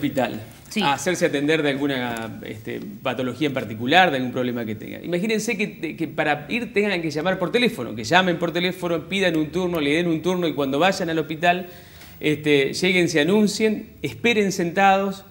hospital a hacerse atender de alguna este, patología en particular, de algún problema que tenga Imagínense que, para ir tengan que llamar por teléfono, que llamen por teléfono, pidan un turno, le den un turno y cuando vayan al hospital este, lleguen, se anuncien, esperen sentados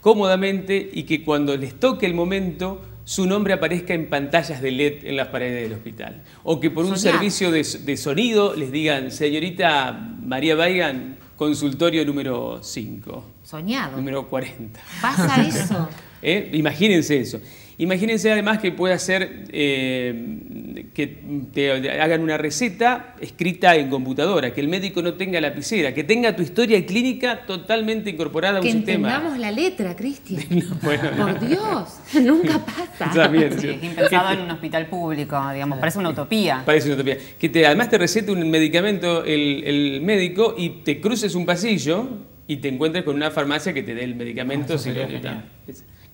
cómodamente y que cuando les toque el momento su nombre aparezca en pantallas de LED en las paredes del hospital. O que por un servicio de, de sonido les digan, señorita María Baigan, Consultorio número 5. Soñado. Número 40. ¿Pasa eso? ¿Eh? Imagínense eso. Imagínense además que puede hacer eh, que te hagan una receta escrita en computadora, que el médico no tenga lapicera, que tenga tu historia clínica totalmente incorporada a un sistema. Que entendamos la letra, Cristian. Por Dios, nunca pasa. sí, es impensado en un hospital público, digamos, parece una utopía. Parece una utopía. Que además te recete un medicamento el, médico y te cruces un pasillo y te encuentres con una farmacia que te dé el medicamento ah,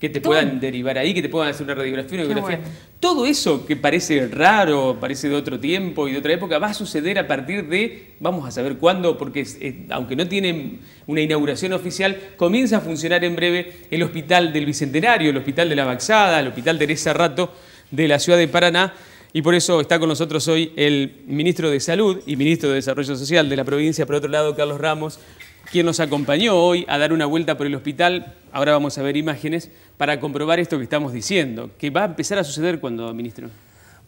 que te puedan derivar ahí, que te puedan hacer una radiografía, una biografía. Todo eso que parece raro, parece de otro tiempo y de otra época, va a suceder a partir de, vamos a saber cuándo, porque aunque no tienen una inauguración oficial, comienza a funcionar en breve el Hospital del Bicentenario, el Hospital de la Baxada, el Hospital Teresa Rato de la ciudad de Paraná. Y por eso está con nosotros hoy el ministro de Salud y ministro de Desarrollo Social de la provincia, por otro lado, Carlos Ramos quien nos acompañó hoy a dar una vuelta por el hospital. Ahora vamos a ver imágenes para comprobar esto que estamos diciendo. ¿Qué va a empezar a suceder cuando, ministro?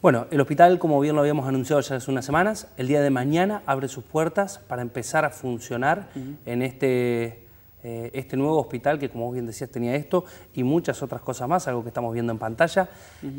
Bueno, el hospital, como bien lo habíamos anunciado ya hace unas semanas, el día de mañana abre sus puertas para empezar a funcionar en este, eh, este nuevo hospital que, como bien decías, tenía esto y muchas otras cosas más, algo que estamos viendo en pantalla.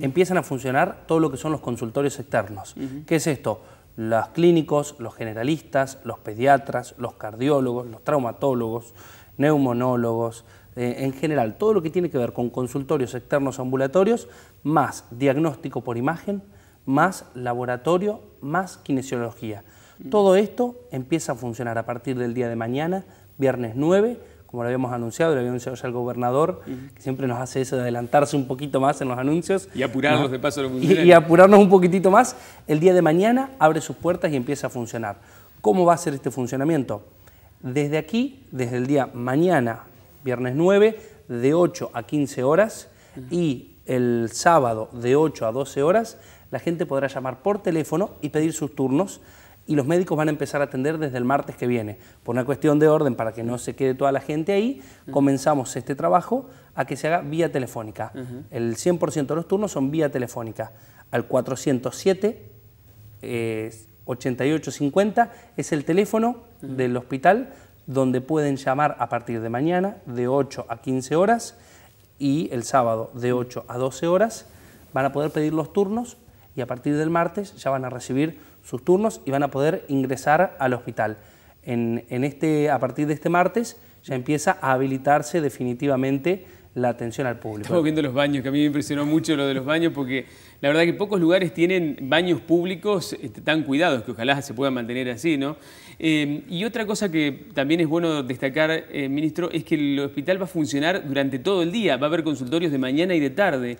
Empiezan a funcionar todo lo que son los consultorios externos. ¿Qué es esto? los clínicos, los generalistas, los pediatras, los cardiólogos, los traumatólogos, neumonólogos, eh, en general, todo lo que tiene que ver con consultorios externos ambulatorios, más diagnóstico por imagen, más laboratorio, más kinesiología. Mm. Todo esto empieza a funcionar a partir del día de mañana, viernes 9, como lo habíamos anunciado, lo había anunciado ya el gobernador, que siempre nos hace eso de adelantarse un poquito más en los anuncios. Y apurarnos de paso a los y, y apurarnos un poquitito más. El día de mañana abre sus puertas y empieza a funcionar. ¿Cómo va a ser este funcionamiento? Desde aquí, desde el día mañana, viernes 9, de 8 a 15 horas, y el sábado de 8 a 12 horas, la gente podrá llamar por teléfono y pedir sus turnos y los médicos van a empezar a atender desde el martes que viene. Por una cuestión de orden, para que no se quede toda la gente ahí, comenzamos este trabajo a que se haga vía telefónica. El 100% de los turnos son vía telefónica. Al 407 8850 eh, es el teléfono del hospital donde pueden llamar a partir de mañana de 8 a 15 horas y el sábado de 8 a 12 horas. Van a poder pedir los turnos y a partir del martes ya van a recibir sus turnos y van a poder ingresar al hospital. En, este, a partir de este martes ya empieza a habilitarse definitivamente la atención al público. Estamos viendo los baños, que a mí me impresionó mucho lo de los baños, porque la verdad que pocos lugares tienen baños públicos este, tan cuidados, que ojalá se puedan mantener así, ¿no? Em, y otra cosa que también es bueno destacar, eh, ministro, es que el hospital va a funcionar durante todo el día, va a haber consultorios de mañana y de tarde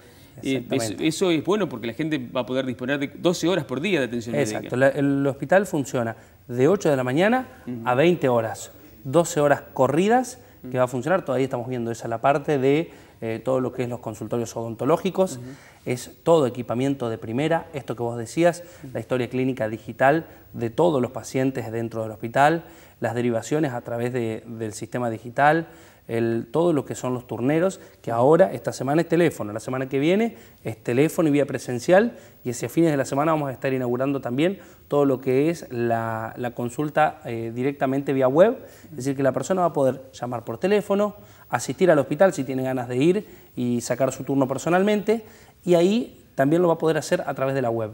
eso, es bueno porque la gente va a poder disponer de 12 horas por día de atención Exacto. médica. Exacto, el hospital funciona de 8 de la mañana a 20 horas, 12 horas corridas que va a funcionar, todavía estamos viendo esa la parte de eh, todo lo que es los consultorios odontológicos, es todo equipamiento de primera, esto que vos decías, la historia clínica digital de todos los pacientes dentro del hospital, las derivaciones a través del sistema digital, todo lo que son los turneros, que ahora esta semana es teléfono, la semana que viene es teléfono y vía presencial, y hacia fines de la semana vamos a estar inaugurando también todo lo que es la, consulta eh, directamente vía web, es decir, que la persona va a poder llamar por teléfono, asistir al hospital si tiene ganas de ir y sacar su turno personalmente, y ahí también lo va a poder hacer a través de la web.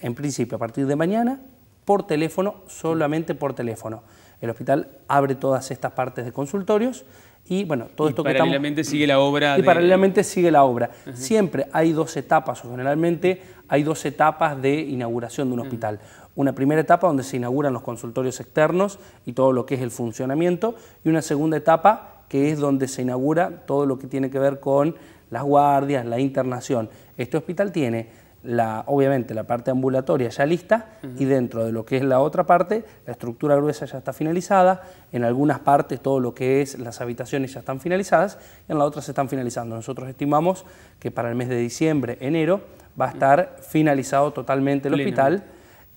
En principio, a partir de mañana, por teléfono, solamente por teléfono. El hospital abre todas estas partes de consultorios y bueno, todo esto que paralelamente sigue la obra. Y paralelamente sigue la obra. Siempre hay dos etapas, o generalmente hay dos etapas de inauguración de un hospital. Una primera etapa donde se inauguran los consultorios externos y todo lo que es el funcionamiento, y una segunda etapa que es donde se inaugura todo lo que tiene que ver con las guardias, la internación. Este hospital tiene obviamente la parte ambulatoria ya lista y dentro de lo que es la otra parte, la estructura gruesa ya está finalizada, en algunas partes todo lo que es las habitaciones ya están finalizadas y en la otra se están finalizando. Nosotros estimamos que para el mes de diciembre, enero, va a estar finalizado totalmente el hospital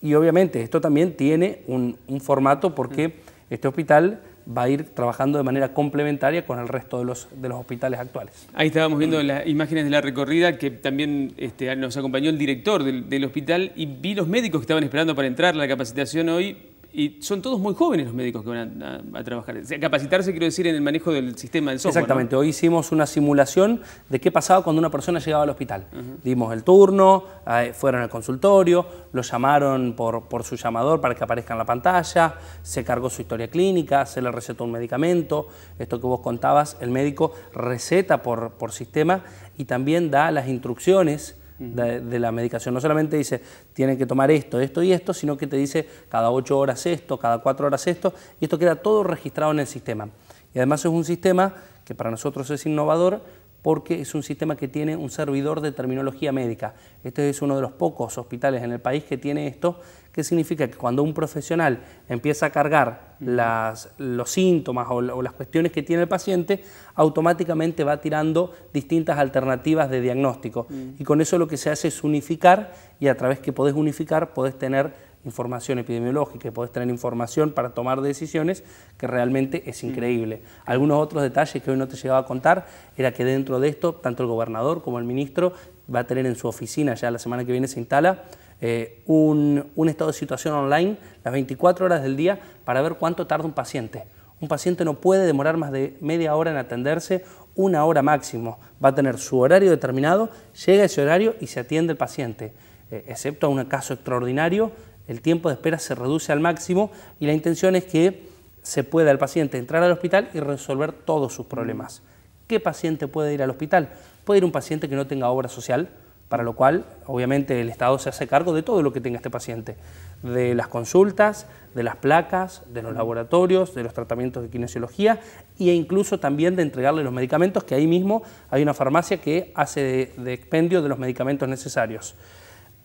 y obviamente esto también tiene un, formato porque este hospital va a ir trabajando de manera complementaria con el resto de los, de los hospitales actuales. Ahí estábamos viendo las imágenes de la recorrida que también este, nos acompañó el director del, del hospital y vi los médicos que estaban esperando para entrar la capacitación hoy y son todos muy jóvenes los médicos que van a, trabajar. capacitarse, quiero decir, en el manejo del sistema del software. Exactamente. Hoy hicimos una simulación de qué pasaba cuando una persona llegaba al hospital. Dimos el turno, eh, fueron al consultorio, lo llamaron por, por su llamador para que aparezca en la pantalla, se cargó su historia clínica, se le recetó un medicamento. Esto que vos contabas, el médico receta por, por sistema y también da las instrucciones de, la medicación. No solamente dice, tienen que tomar esto, esto y esto, sino que te dice cada ocho horas esto, cada cuatro horas esto, y esto queda todo registrado en el sistema. Y además es un sistema que para nosotros es innovador porque es un sistema que tiene un servidor de terminología médica. Este es uno de los pocos hospitales en el país que tiene esto, que significa que cuando un profesional empieza a cargar los síntomas o, las cuestiones que tiene el paciente, automáticamente va tirando distintas alternativas de diagnóstico. Mm. Y con eso lo que se hace es unificar y a través que podés unificar podés tener información epidemiológica y podés tener información para tomar decisiones que realmente es mm. increíble. Algunos otros detalles que hoy no te llegaba a contar era que dentro de esto, tanto el gobernador como el ministro va a tener en su oficina, ya la semana que viene se instala, eh, un, estado de situación online las 24 horas del día para ver cuánto tarda un paciente. Un paciente no puede demorar más de media hora en atenderse, una hora máximo. Va a tener su horario determinado, llega ese horario y se atiende el paciente. Eh, excepto a un caso extraordinario, el tiempo de espera se reduce al máximo y la intención es que se pueda el paciente entrar al hospital y resolver todos sus problemas. ¿Qué paciente puede ir al hospital? Puede ir un paciente que no tenga obra social, para lo cual obviamente el Estado se hace cargo de todo lo que tenga este paciente, de las consultas, de las placas, de los laboratorios, de los tratamientos de kinesiología e incluso también de entregarle los medicamentos, que ahí mismo hay una farmacia que hace de, de expendio de los medicamentos necesarios.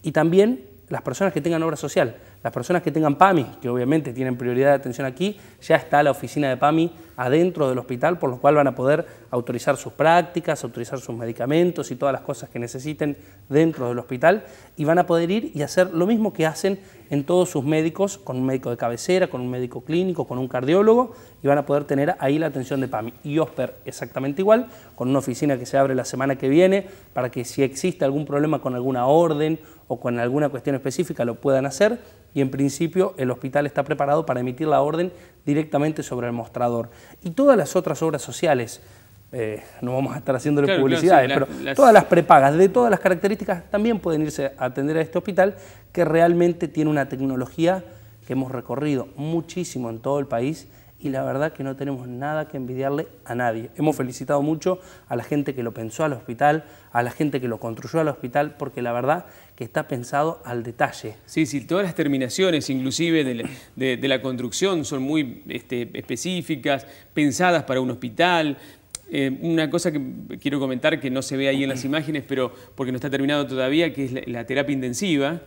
Y también las personas que tengan obra social. Las personas que tengan PAMI, que obviamente tienen prioridad de atención aquí, ya está la oficina de PAMI adentro del hospital, por lo cual van a poder autorizar sus prácticas, autorizar sus medicamentos y todas las cosas que necesiten dentro del hospital y van a poder ir y hacer lo mismo que hacen en todos sus médicos, con un médico de cabecera, con un médico clínico, con un cardiólogo y van a poder tener ahí la atención de PAMI. Y OSPER exactamente igual, con una oficina que se abre la semana que viene para que si existe algún problema con alguna orden o con alguna cuestión específica lo puedan hacer y en principio el hospital está preparado para emitir la orden directamente sobre el mostrador. Y todas las otras obras sociales, eh, no vamos a estar haciéndole publicidades, pero todas las prepagas de todas las características también pueden irse a atender a este hospital que realmente tiene una tecnología que hemos recorrido muchísimo en todo el país y la verdad que no tenemos nada que envidiarle a nadie. Hemos felicitado mucho a la gente que lo pensó al hospital, a la gente que lo construyó al hospital, porque la verdad que está pensado al detalle. Sí, sí, todas las terminaciones inclusive de la, construcción son muy este, específicas, pensadas para un hospital, eh, una cosa que quiero comentar que no se ve ahí en las imágenes, pero porque no está terminado todavía, que es la terapia intensiva.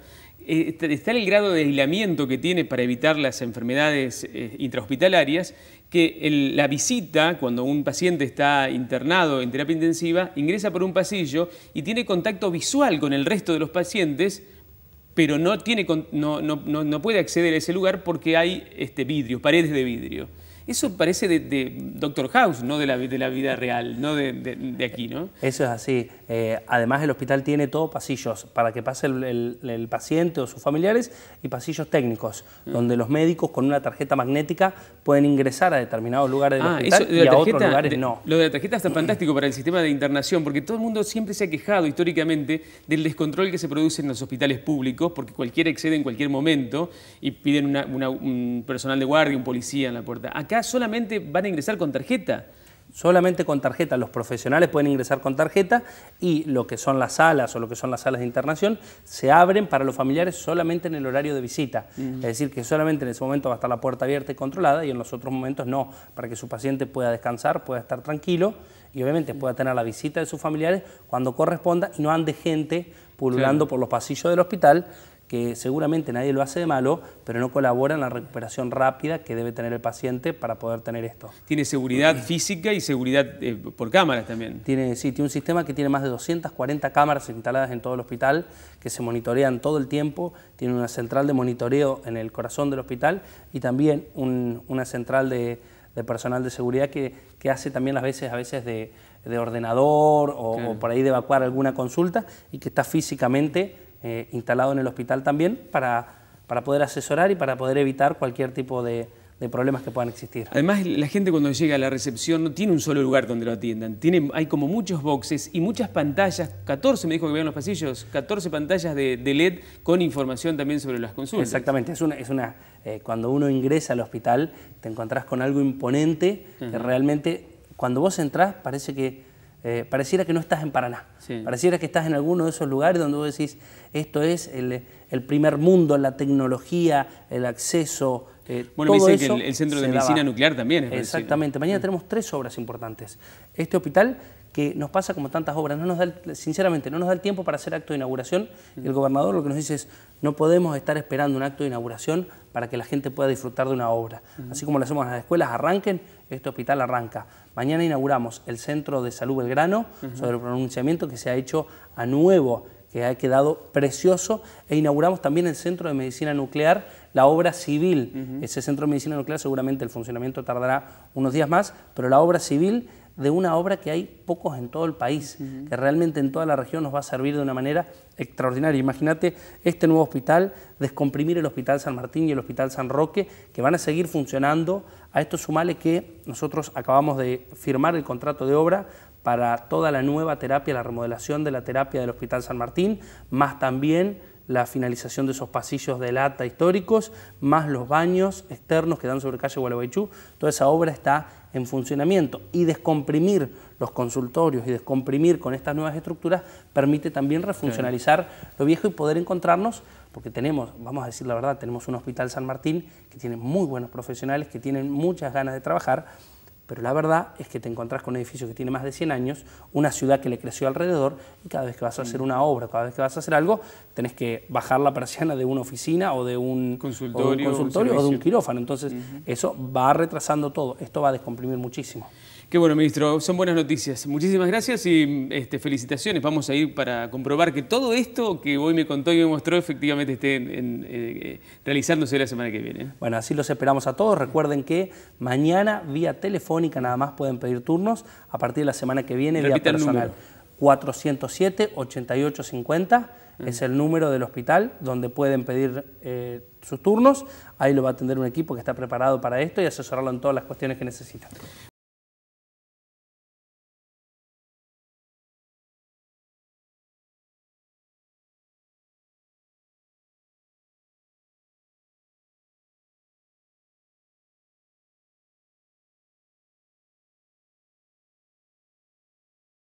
Eh, está el grado de aislamiento que tiene para evitar las enfermedades eh, intrahospitalarias, que la visita, cuando un paciente está internado en terapia intensiva, ingresa por un pasillo y tiene contacto visual con el resto de los pacientes, pero no, no puede acceder a ese lugar porque hay este, vidrio, paredes de vidrio. Eso parece de, Doctor House, no de la, de la vida real, no de, aquí, ¿no? Eso es así. Eh, además, el hospital tiene todos pasillos para que pase el, paciente o sus familiares y pasillos técnicos, mm. donde los médicos con una tarjeta magnética pueden ingresar a determinados lugares del ah, hospital de la y a otros lugares no. Lo de la tarjeta está fantástico para el sistema de internación, porque todo el mundo siempre se ha quejado históricamente del descontrol que se produce en los hospitales públicos, porque cualquiera excede en cualquier momento y piden un personal de guardia, un policía en la puerta solamente van a ingresar con tarjeta. Solamente con tarjeta, los profesionales pueden ingresar con tarjeta y lo que son las salas o lo que son las salas de internación se abren para los familiares solamente en el horario de visita. Mm. Es decir, que solamente en ese momento va a estar la puerta abierta y controlada y en los otros momentos no, para que su paciente pueda descansar, pueda estar tranquilo y obviamente pueda tener la visita de sus familiares cuando corresponda y no ande gente pululando por los pasillos del hospital que seguramente nadie lo hace de malo, pero no colabora en la recuperación rápida que debe tener el paciente para poder tener esto. Tiene seguridad física y seguridad eh, por cámaras también. Tiene, sí, tiene un sistema que tiene más de 240 cámaras instaladas en todo el hospital que se monitorean todo el tiempo, tiene una central de monitoreo en el corazón del hospital y también una central de, personal de seguridad que, hace también las veces, a veces de, ordenador o, o por ahí de evacuar alguna consulta y que está físicamente eh, instalado en el hospital también para, para poder asesorar y para poder evitar cualquier tipo de, problemas que puedan existir. Además, la gente cuando llega a la recepción no tiene un solo lugar donde lo atiendan. Tiene, hay como muchos boxes y muchas pantallas, 14 me dijo que vean los pasillos, 14 pantallas de, LED con información también sobre las consultas. Exactamente, es una, es una eh, cuando uno ingresa al hospital te encontrás con algo imponente que realmente cuando vos entrás parece que eh, pareciera que no estás en Paraná, pareciera que estás en alguno de esos lugares donde vos decís, esto es el primer mundo, la tecnología, el acceso, eh, bueno, dicen que el, Centro de Medicina Nuclear también es Exactamente. Mañana tenemos tres obras importantes. Este hospital que nos pasa como tantas obras, no nos da, sinceramente, no nos da el tiempo para hacer acto de inauguración. El gobernador lo que nos dice es, no podemos estar esperando un acto de inauguración para que la gente pueda disfrutar de una obra. Así como lo hacemos en las escuelas, arranquen, este hospital arranca. Mañana inauguramos el Centro de Salud Belgrano, sobre el pronunciamiento que se ha hecho a nuevo, que ha quedado precioso, e inauguramos también el Centro de Medicina Nuclear, la obra civil. Ese centro de medicina nuclear seguramente el funcionamiento tardará unos días más, pero la obra civil de una obra que hay pocos en todo el país, que realmente en toda la región nos va a servir de una manera extraordinaria. Imagínate este nuevo hospital, descomprimir el Hospital San Martín y el Hospital San Roque, que van a seguir funcionando. A esto sumales que nosotros acabamos de firmar el contrato de obra para toda la nueva terapia, la remodelación de la terapia del Hospital San Martín, más también la finalización de esos pasillos de lata históricos, más los baños externos que dan sobre calle Gualeguaychú. Toda esa obra está en funcionamiento y descomprimir los consultorios y descomprimir con estas nuevas estructuras permite también refuncionalizar lo viejo y poder encontrarnos, porque tenemos, vamos a decir la verdad, tenemos un hospital San Martín que tiene muy buenos profesionales, que tienen muchas ganas de trabajar pero la verdad es que te encontrás con un edificio que tiene más de 100 años, una ciudad que le creció alrededor, y cada vez que vas a hacer mm. una obra, cada vez que vas a hacer algo, tenés que bajar la persiana de una oficina o de un consultorio o de un, quirófano. Entonces, eso va retrasando todo. Esto va a descomprimir muchísimo. Qué bueno, ministro. Son buenas noticias. Muchísimas gracias y este, felicitaciones. Vamos a ir para comprobar que todo esto que hoy me contó y me mostró efectivamente esté eh, realizándose la semana que viene. Bueno, así los esperamos a todos. Recuerden que mañana vía telefónica nada más pueden pedir turnos. A partir de la semana que viene vía personal. 407-8850 ah. es el número del hospital donde pueden pedir eh, sus turnos. Ahí lo va a atender un equipo que está preparado para esto y asesorarlo en todas las cuestiones que necesitan.